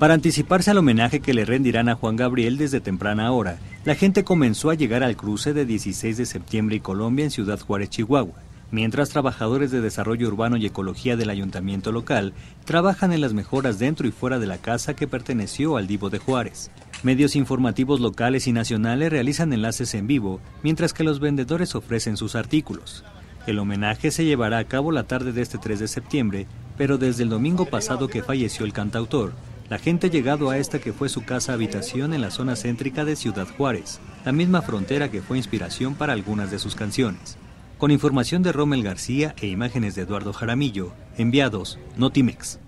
Para anticiparse al homenaje que le rendirán a Juan Gabriel desde temprana hora, la gente comenzó a llegar al cruce de 16 de septiembre y Colombia en Ciudad Juárez, Chihuahua, mientras trabajadores de desarrollo urbano y ecología del ayuntamiento local trabajan en las mejoras dentro y fuera de la casa que perteneció al divo de Juárez. Medios informativos locales y nacionales realizan enlaces en vivo, mientras que los vendedores ofrecen sus artículos. El homenaje se llevará a cabo la tarde de este 3 de septiembre, pero desde el domingo pasado que falleció el cantautor, la gente ha llegado a esta que fue su casa habitación en la zona céntrica de Ciudad Juárez, la misma frontera que fue inspiración para algunas de sus canciones. Con información de Rommel García e imágenes de Eduardo Jaramillo, enviados Notimex.